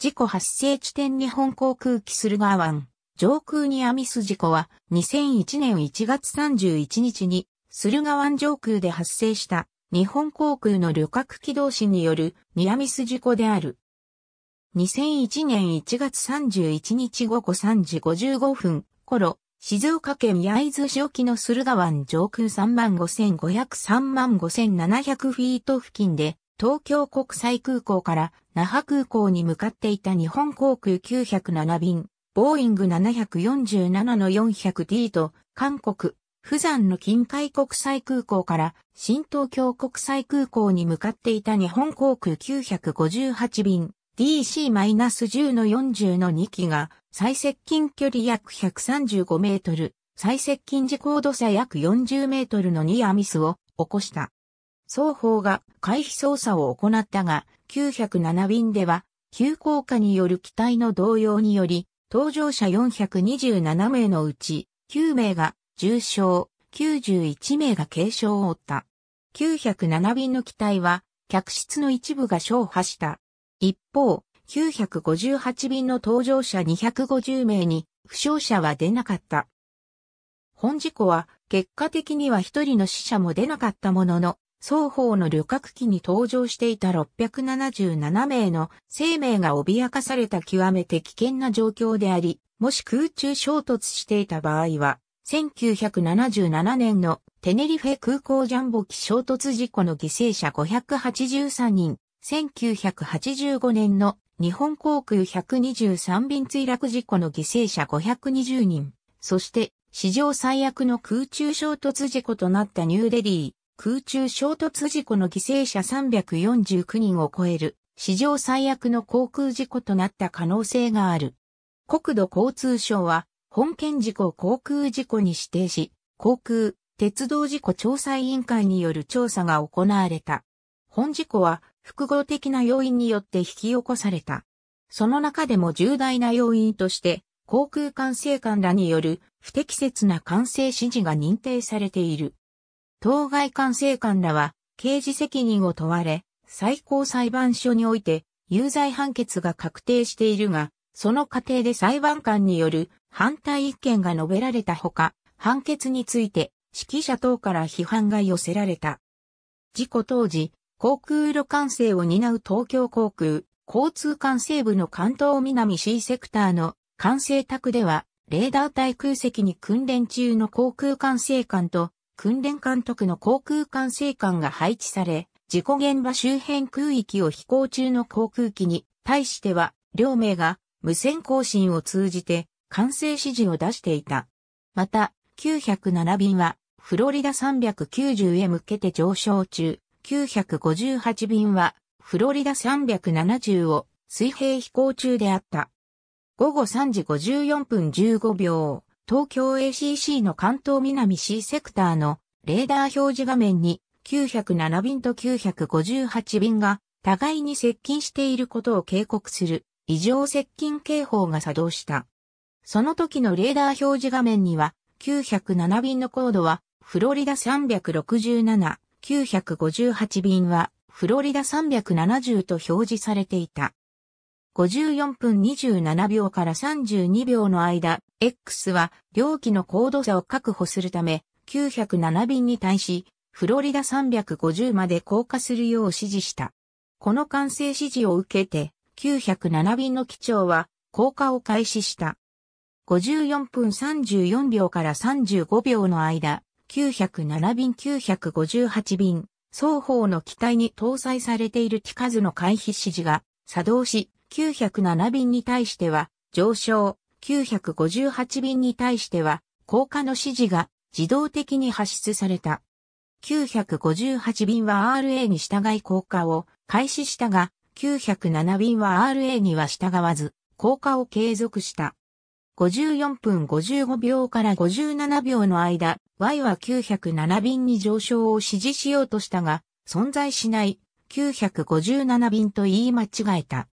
事故発生地点日本航空機駿河湾。上空にアミス事故は2001年1月31日に駿河湾上空で発生した日本航空の旅客機動士によるニアミス事故である。2001年1月31日午後3時55分頃、静岡県焼津市沖の駿河湾上空3万5503万5700フィート付近で東京国際空港から那覇空港に向かっていた日本航空907便、ボーイング747の 400D と、韓国、釜山の近海国際空港から新東京国際空港に向かっていた日本航空958便、DC-10 の40の2機が最接近距離約135メートル、最接近時高度差約40メートルのニアミスを起こした。双方が回避操作を行ったが、907便では、急降下による機体の動揺により、搭乗者427名のうち、9名が重傷、91名が軽傷を負った。907便の機体は、客室の一部が消破した。一方、958便の搭乗者250名に、負傷者は出なかった。本事故は、結果的には一人の死者も出なかったものの、双方の旅客機に搭乗していた677名の生命が脅かされた極めて危険な状況であり、もし空中衝突していた場合は、1977年のテネリフェ空港ジャンボ機衝突事故の犠牲者583人、1985年の日本航空123便墜落事故の犠牲者520人、そして史上最悪の空中衝突事故となったニューデリー、空中衝突事故の犠牲者349人を超える、史上最悪の航空事故となった可能性がある。国土交通省は、本件事故航空事故に指定し、航空、鉄道事故調査委員会による調査が行われた。本事故は複合的な要因によって引き起こされた。その中でも重大な要因として、航空管制官らによる不適切な管制指示が認定されている。当該管制官らは刑事責任を問われ、最高裁判所において有罪判決が確定しているが、その過程で裁判官による反対意見が述べられたほか、判決について指揮者等から批判が寄せられた。事故当時、航空路管制を担う東京航空、交通管制部の関東南 C セクターの管制宅では、レーダー対空席に訓練中の航空管制官と訓練監督の航空管制官が配置され、事故現場周辺空域を飛行中の航空機に対しては、両名が無線更新を通じて管制指示を出していた。また、907便は、フロリダ390へ向けて上昇中、958便は、フロリダ370を水平飛行中であった。午後3時54分15秒、東京 ACC の関東南 C セクターのレーダー表示画面に907便と958便が互いに接近していることを警告する異常接近警報が作動した。その時のレーダー表示画面には907便の高度はフロリダ367、958便はフロリダ370と表示されていた。54分27秒から32秒の間、X は両機の高度差を確保するため、907便に対し、フロリダ350まで降下するよう指示した。この完成指示を受けて、907便の機長は降下を開始した。54分34秒から35秒の間、907便958便、双方の機体に搭載されている機数の回避指示が作動し、907便に対しては上昇、958便に対しては降下の指示が自動的に発出された。958便は RA に従い降下を開始したが、907便は RA には従わず、降下を継続した。54分55秒から57秒の間、Y は907便に上昇を指示しようとしたが、存在しない957便と言い間違えた。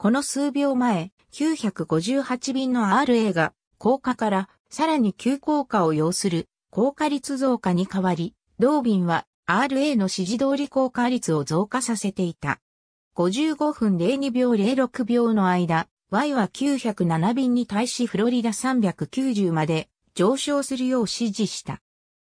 この数秒前、958便の RA が、降下からさらに急降下を要する降下率増加に変わり、同便は RA の指示通り降下率を増加させていた。55分02秒06秒の間、Y は907便に対しフロリダ390まで上昇するよう指示した。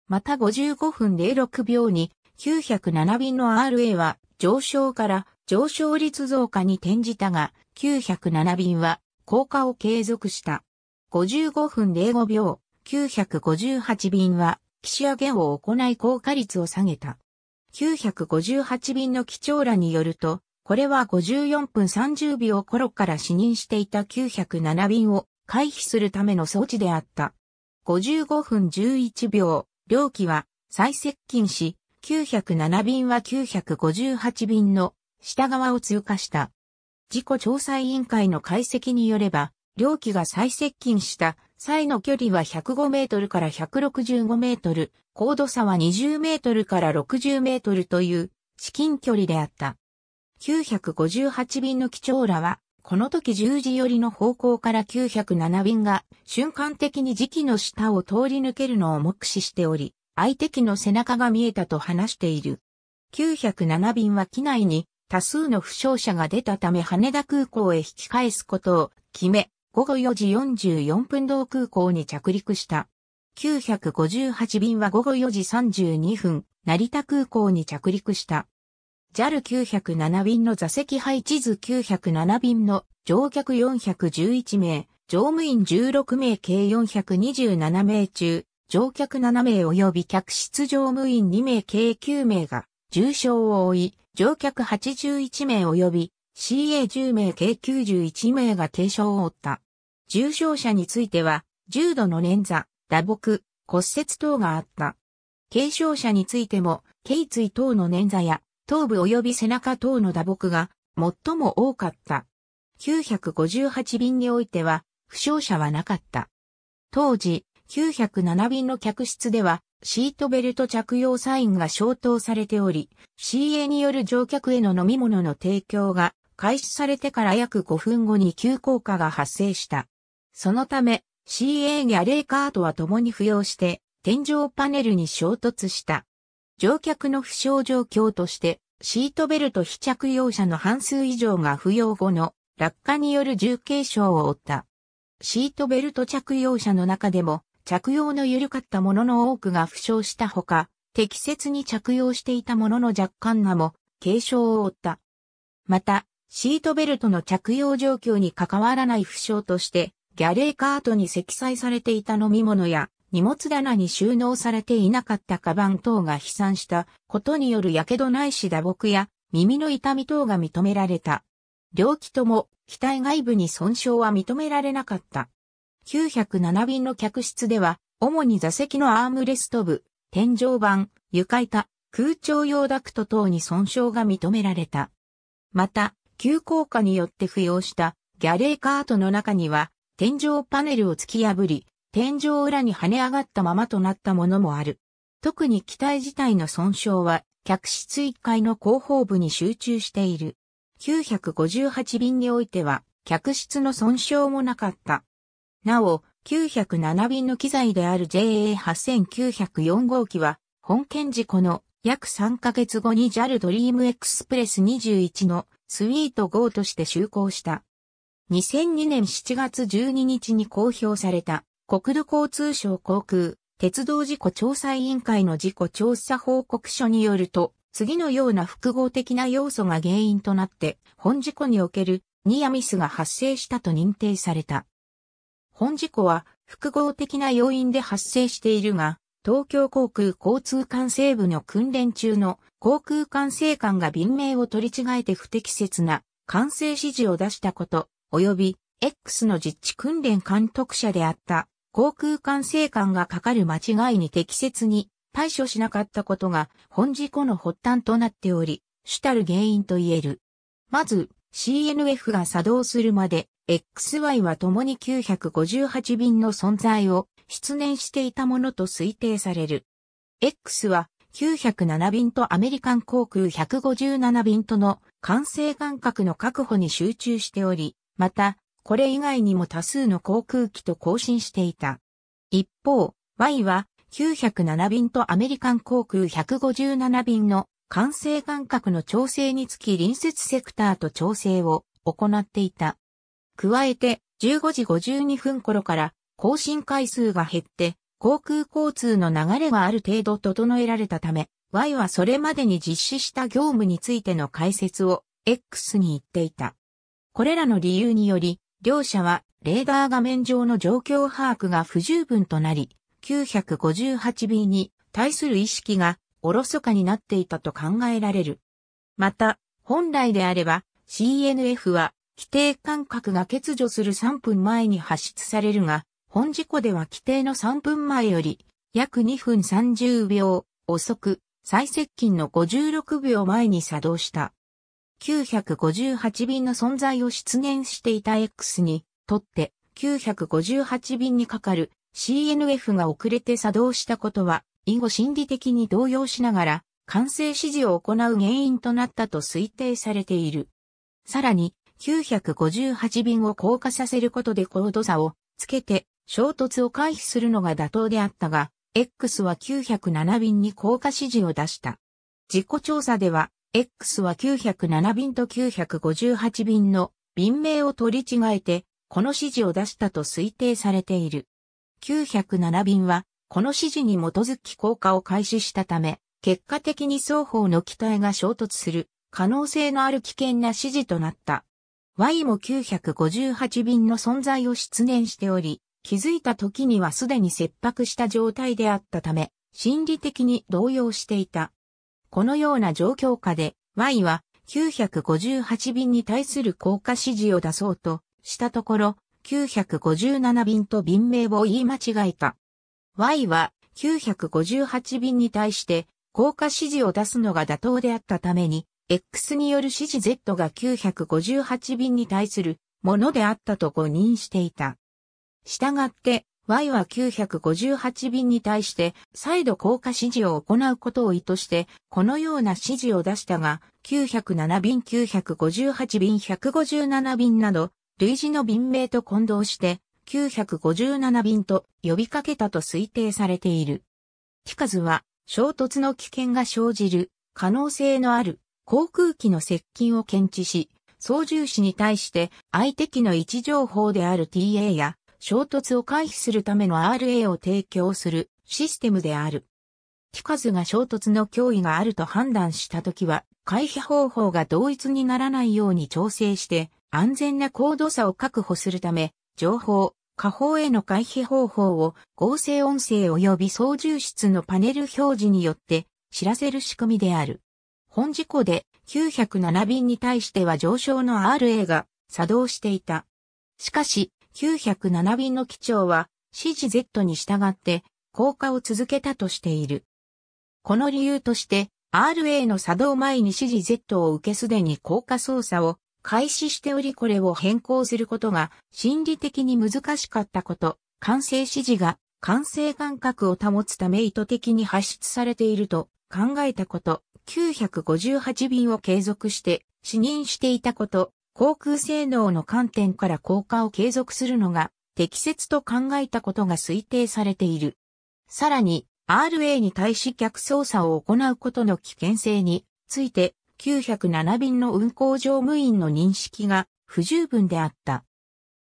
また55分06秒に907便の RA は上昇から上昇率増加に転じたが、907便は降下を継続した。55分05秒、958便は、岸上げを行い降下率を下げた。958便の基調らによると、これは54分30秒頃から死認していた907便を回避するための装置であった。55分11秒、両機は再接近し、907便は958便の下側を通過した。事故調査委員会の解析によれば、両機が最接近した際の距離は105メートルから165メートル、高度差は20メートルから60メートルという至近距離であった。958便の機長らは、この時十字寄りの方向から907便が瞬間的に時期の下を通り抜けるのを目視しており、相手機の背中が見えたと話している。907便は機内に多数の負傷者が出たため羽田空港へ引き返すことを決め、午後4時44分同空港に着陸した。958便は午後4時32分、成田空港に着陸した。JAL907 便の座席配置図907便の乗客411名、乗務員16名計427名中、乗客7名及び客室乗務員2名計9名が重傷を負い、乗客81名及び CA10 名計91名が軽傷を負った。重傷者については、重度の捻挫、打撲、骨折等があった。軽傷者についても、頸椎等の捻挫や、頭部及び背中等の打撲が最も多かった。958便においては、負傷者はなかった。当時、907便の客室では、シートベルト着用サインが消灯されており、CA による乗客への飲み物の提供が開始されてから約5分後に急降下が発生した。そのため、CA ギャレーカートは共に不要して、天井パネルに衝突した。乗客の負傷状況として、シートベルト非着用者の半数以上が不要後の落下による重軽傷を負った。シートベルト着用者の中でも着用の緩かったものの多くが負傷したほか、適切に着用していたものの若干なも軽傷を負った。また、シートベルトの着用状況に関わらない負傷として、ギャレーカートに積載されていた飲み物や荷物棚に収納されていなかったカバン等が飛散したことによる火傷ないし打撲や耳の痛み等が認められた。両機とも機体外部に損傷は認められなかった。907便の客室では、主に座席のアームレスト部、天井板、床板、空調用ダクト等に損傷が認められた。また、急降下によって付要したギャレーカートの中には、天井パネルを突き破り、天井裏に跳ね上がったままとなったものもある。特に機体自体の損傷は、客室1階の後方部に集中している。958便においては、客室の損傷もなかった。なお、907便の機材である JA8904 号機は、本件事故の約3ヶ月後に JAL ドリームエクスプレス21のスイート号として就航した。2002年7月12日に公表された国土交通省航空鉄道事故調査委員会の事故調査報告書によると、次のような複合的な要素が原因となって、本事故におけるニアミスが発生したと認定された。本事故は複合的な要因で発生しているが、東京航空交通管制部の訓練中の航空管制官が便名を取り違えて不適切な管制指示を出したこと、及び X の実地訓練監督者であった航空管制官がかかる間違いに適切に対処しなかったことが本事故の発端となっており、主たる原因と言える。まず、CNF が作動するまで XY は共に958便の存在を出念していたものと推定される。X は907便とアメリカン航空157便との完成間隔の確保に集中しており、また、これ以外にも多数の航空機と交信していた。一方、Y は907便とアメリカン航空157便の完成間隔の調整につき隣接セクターと調整を行っていた。加えて、15時52分頃から更新回数が減って、航空交通の流れがある程度整えられたため、Y はそれまでに実施した業務についての解説を X に言っていた。これらの理由により、両社はレーダー画面上の状況把握が不十分となり、958B に対する意識がおろそかになっていたと考えられる。また、本来であれば CNF は規定間隔が欠如する3分前に発出されるが、本事故では規定の3分前より、約2分30秒、遅く、最接近の56秒前に作動した。958便の存在を出現していた X にとって、958便にかかる CNF が遅れて作動したことは、以後心理的に動揺しながら、完成指示を行う原因となったと推定されている。さらに、958便を降下させることで高度差をつけて衝突を回避するのが妥当であったが、X は907便に降下指示を出した。事故調査では、X は907便と958便の便名を取り違えて、この指示を出したと推定されている。907便は、この指示に基づき降下を開始したため、結果的に双方の機体が衝突する可能性のある危険な指示となった。Y も958便の存在を失念しており、気づいた時にはすでに切迫した状態であったため、心理的に動揺していた。このような状況下で、Y は958便に対する降下指示を出そうとしたところ、957便と便名を言い間違えた。Y は958便に対して降下指示を出すのが妥当であったために、X による指示 Z が958便に対するものであったと誤認していた。従って、Y は958便に対して再度降下指示を行うことを意図して、このような指示を出したが、907便、958便、157便など、類似の便名と混同して、957便と呼びかけたと推定されている。カ数は、衝突の危険が生じる可能性のある航空機の接近を検知し、操縦士に対して相手機の位置情報である TA や衝突を回避するための RA を提供するシステムである。機数が衝突の脅威があると判断したときは、回避方法が同一にならないように調整して、安全な高度差を確保するため、情報、下方への回避方法を合成音声及び操縦室のパネル表示によって知らせる仕組みである。本事故で907便に対しては上昇の RA が作動していた。しかし、907便の機長は指示 Z に従って降下を続けたとしている。この理由として、RA の作動前に指示 Z を受けすでに降下操作を開始しておりこれを変更することが心理的に難しかったこと、完成指示が完成感覚を保つため意図的に発出されていると考えたこと、958便を継続して視認していたこと、航空性能の観点から降下を継続するのが適切と考えたことが推定されている。さらに、RA に対し逆操作を行うことの危険性について、907便の運航乗務員の認識が不十分であった。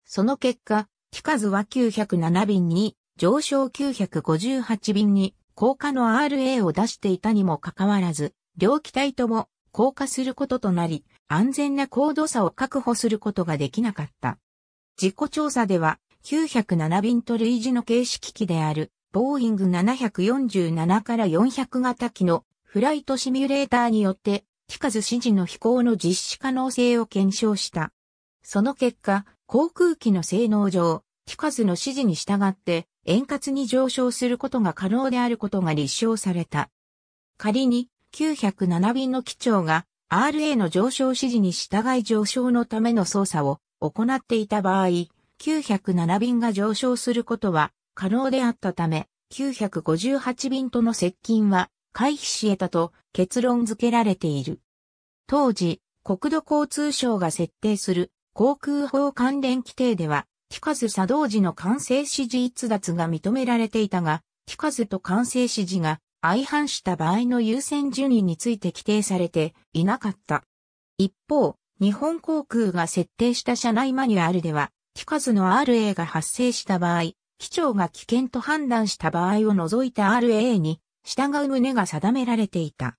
その結果、機数は907便に、上昇958便に、降下の RA を出していたにもかかわらず、両機体とも降下することとなり、安全な高度差を確保することができなかった。事故調査では、907便と類似の形式機である、ボーイング747から400型機のフライトシミュレーターによって、ティカズ指示の飛行の実施可能性を検証した。その結果、航空機の性能上、ティカズの指示に従って円滑に上昇することが可能であることが立証された。仮に907便の機長が RA の上昇指示に従い上昇のための操作を行っていた場合、907便が上昇することは可能であったため、958便との接近は回避し得たと結論付けられている。当時、国土交通省が設定する航空法関連規定では、カズ作動時の完成指示逸脱が認められていたが、カズと完成指示が相反した場合の優先順位について規定されていなかった。一方、日本航空が設定した社内マニュアルでは、機数の RA が発生した場合、機長が危険と判断した場合を除いた RA に従う旨が定められていた。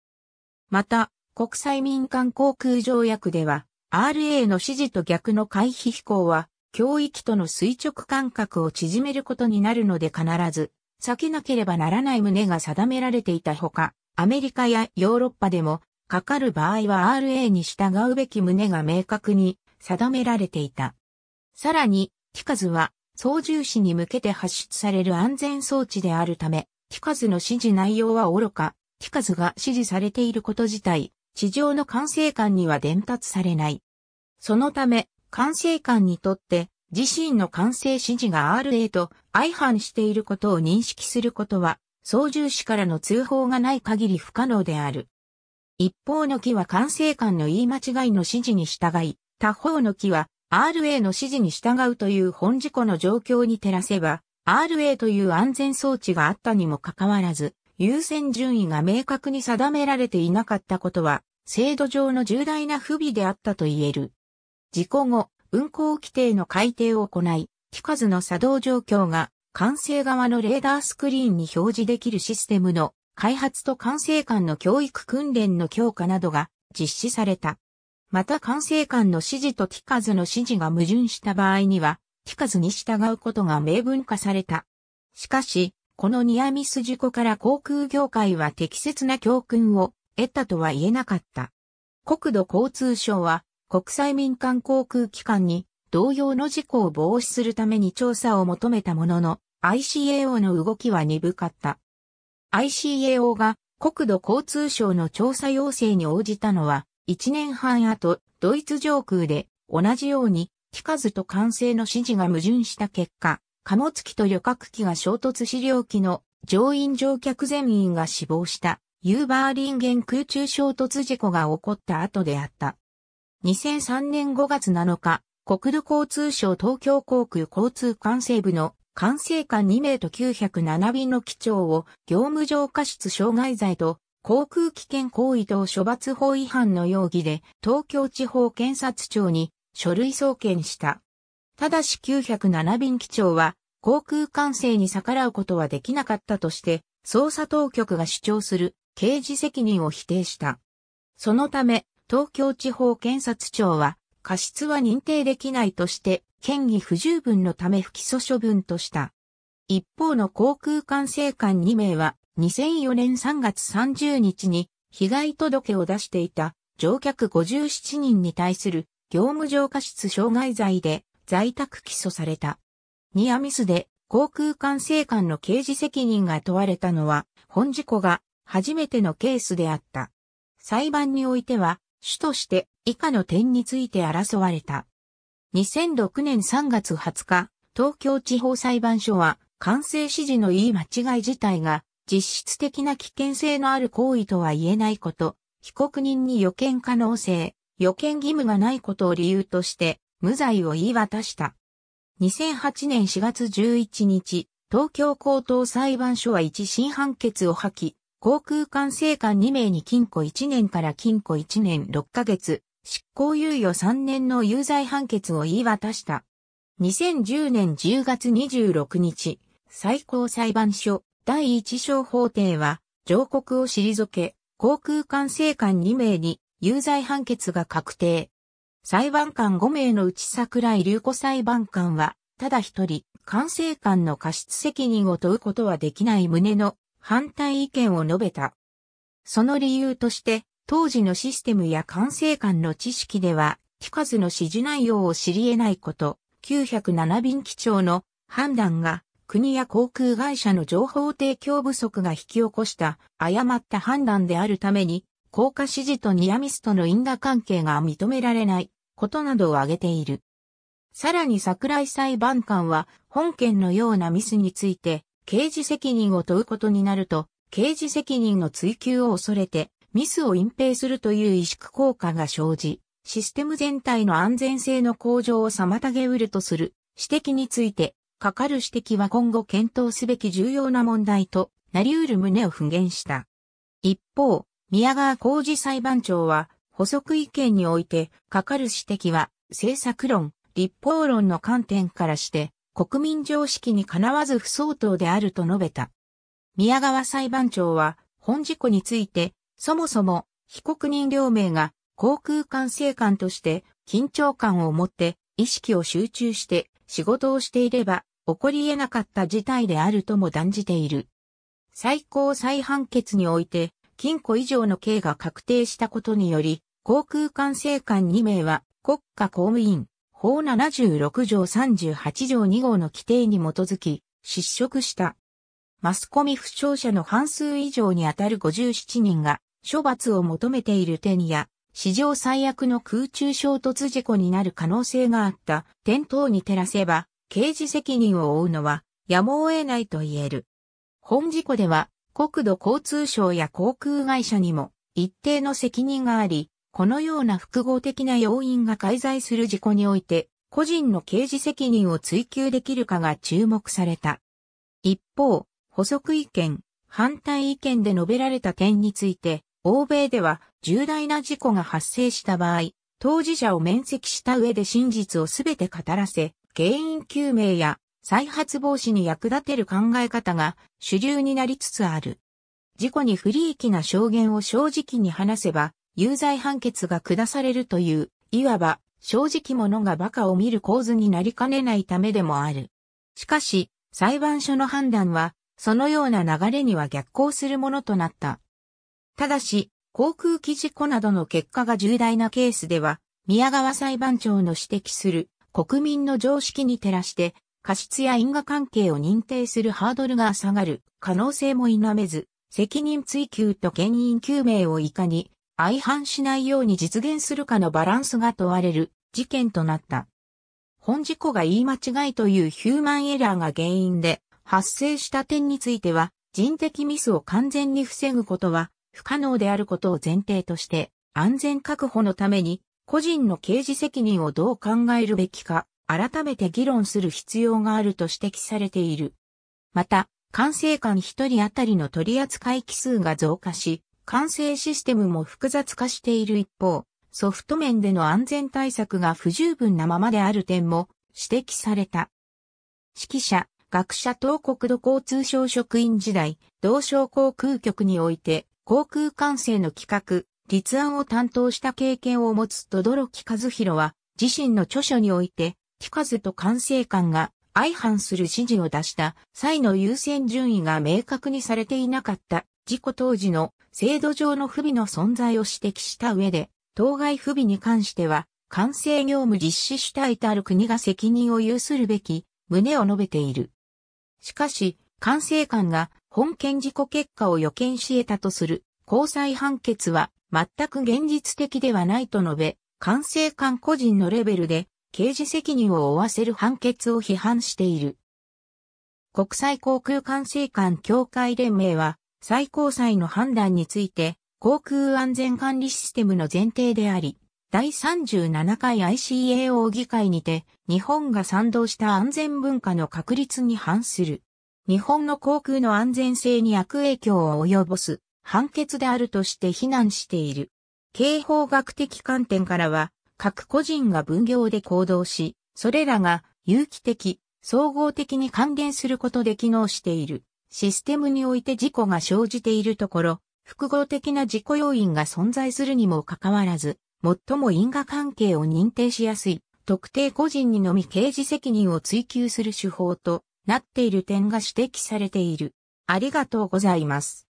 また、国際民間航空条約では、RA の指示と逆の回避飛行は、教域との垂直間隔を縮めることになるので必ず、避けなければならない旨が定められていたほか、アメリカやヨーロッパでも、かかる場合は RA に従うべき旨が明確に定められていた。さらに、機数は操縦士に向けて発出される安全装置であるため、機数の指示内容は愚か、機数が指示されていること自体、地上の管制官には伝達されない。そのため、管制官にとって自身の完成指示が RA と相反していることを認識することは、操縦士からの通報がない限り不可能である。一方の木は管制官の言い間違いの指示に従い、他方の木は RA の指示に従うという本事故の状況に照らせば、RA という安全装置があったにもかかわらず、優先順位が明確に定められていなかったことは、制度上の重大な不備であったと言える。事故後、運行規定の改定を行い、機数の作動状況が管制側のレーダースクリーンに表示できるシステムの開発と管制官の教育訓練の強化などが実施された。また管制官の指示と機数の指示が矛盾した場合には、機数に従うことが明文化された。しかし、このニアミス事故から航空業界は適切な教訓を得たとは言えなかった。国土交通省は国際民間航空機関に同様の事故を防止するために調査を求めたものの ICAO の動きは鈍かった。ICAO が国土交通省の調査要請に応じたのは1年半後ドイツ上空で同じように機数と管制の指示が矛盾した結果、貨物機と旅客機が衝突資料機の乗員乗客全員が死亡したユーバーリンゲン空中衝突事故が起こった後であった。2003年5月7日、国土交通省東京航空交通管制部の管制官2名と907便の機長を業務上過失傷害罪と航空危険行為等処罰法違反の容疑で東京地方検察庁に書類送検した。ただし907便機長は航空管制に逆らうことはできなかったとして捜査当局が主張する刑事責任を否定した。そのため東京地方検察庁は、過失は認定できないとして、嫌疑不十分のため不起訴処分とした。一方の航空管制官2名は、2004年3月30日に被害届を出していた乗客57人に対する業務上過失傷害罪で在宅起訴された。ニアミスで航空管制官の刑事責任が問われたのは本事故が初めてのケースであった。裁判においては主として以下の点について争われた。2006年3月20日、東京地方裁判所は、完成指示の言い間違い自体が、実質的な危険性のある行為とは言えないこと、被告人に予見可能性、予見義務がないことを理由として、無罪を言い渡した。2008年4月11日、東京高等裁判所は一審判決を破棄、航空管制官2名に禁錮1年から禁錮1年6ヶ月、執行猶予3年の有罪判決を言い渡した。2010年10月26日、最高裁判所第一小法廷は、上告を退け、航空管制官2名に有罪判決が確定。裁判官5名のうち桜井隆子裁判官は、ただ一人、管制官の過失責任を問うことはできない旨の反対意見を述べた。その理由として、当時のシステムや管制官の知識では、カ数の指示内容を知り得ないこと、907便機長の判断が国や航空会社の情報提供不足が引き起こした誤った判断であるために、降下指示とニアミスとの因果関係が認められないことなどを挙げている。さらに桜井裁判官は本件のようなミスについて刑事責任を問うことになると、刑事責任の追及を恐れて、ミスを隠蔽するという萎縮効果が生じ、システム全体の安全性の向上を妨げうるとする指摘について、かかる指摘は今後検討すべき重要な問題となりうる旨を復言した。一方、宮川工事裁判長は、補足意見において、かかる指摘は、政策論、立法論の観点からして、国民常識にかなわず不相当であると述べた。宮川裁判長は、本事故について、そもそも、被告人両名が、航空管制官として、緊張感を持って、意識を集中して、仕事をしていれば、起こり得なかった事態であるとも断じている。最高裁判決において、禁錮以上の刑が確定したことにより、航空管制官2名は、国家公務員、法76条38条2号の規定に基づき、失職した。マスコミ負傷者の半数以上にあたる57人が、処罰を求めている点や、史上最悪の空中衝突事故になる可能性があった点等に照らせば、刑事責任を負うのは、やむを得ないと言える。本事故では、国土交通省や航空会社にも、一定の責任があり、このような複合的な要因が介在する事故において、個人の刑事責任を追及できるかが注目された。一方、補足意見、反対意見で述べられた点について、欧米では重大な事故が発生した場合、当事者を面積した上で真実をすべて語らせ、原因究明や再発防止に役立てる考え方が主流になりつつある。事故に不利益な証言を正直に話せば、有罪判決が下されるという、いわば、正直者が馬鹿を見る構図になりかねないためでもある。しかし、裁判所の判断は、そのような流れには逆行するものとなった。ただし、航空機事故などの結果が重大なケースでは、宮川裁判長の指摘する国民の常識に照らして、過失や因果関係を認定するハードルが下がる可能性も否めず、責任追及と原因究明をいかに相反しないように実現するかのバランスが問われる事件となった。本事故が言い間違いというヒューマンエラーが原因で発生した点については人的ミスを完全に防ぐことは不可能であることを前提として安全確保のために個人の刑事責任をどう考えるべきか改めて議論する必要があると指摘されている。また、管制官一人当たりの取扱機数が増加し、管制システムも複雑化している一方、ソフト面での安全対策が不十分なままである点も指摘された。指揮者、学者等国土交通省職員時代、同省航空局において、航空管制の企画、立案を担当した経験を持つ轟ず和ろは、自身の著書において、かずと管制官が相反する指示を出した際の優先順位が明確にされていなかった事故当時の制度上の不備の存在を指摘した上で、当該不備に関しては、管制業務実施主体たる国が責任を有するべき、旨を述べている。しかし、管制官が本件事故結果を予見し得たとする、交際判決は全く現実的ではないと述べ、管制官個人のレベルで刑事責任を負わせる判決を批判している。国際航空管制官協会連盟は、最高裁の判断について、航空安全管理システムの前提であり、第37回 ICAO 議会にて、日本が賛同した安全文化の確立に反する。日本の航空の安全性に悪影響を及ぼす判決であるとして非難している。刑法学的観点からは、各個人が分業で行動し、それらが有機的、総合的に還元することで機能している。システムにおいて事故が生じているところ、複合的な事故要因が存在するにもかかわらず、最も因果関係を認定しやすい、特定個人にのみ刑事責任を追及する手法となっている点が指摘されている。ありがとうございます。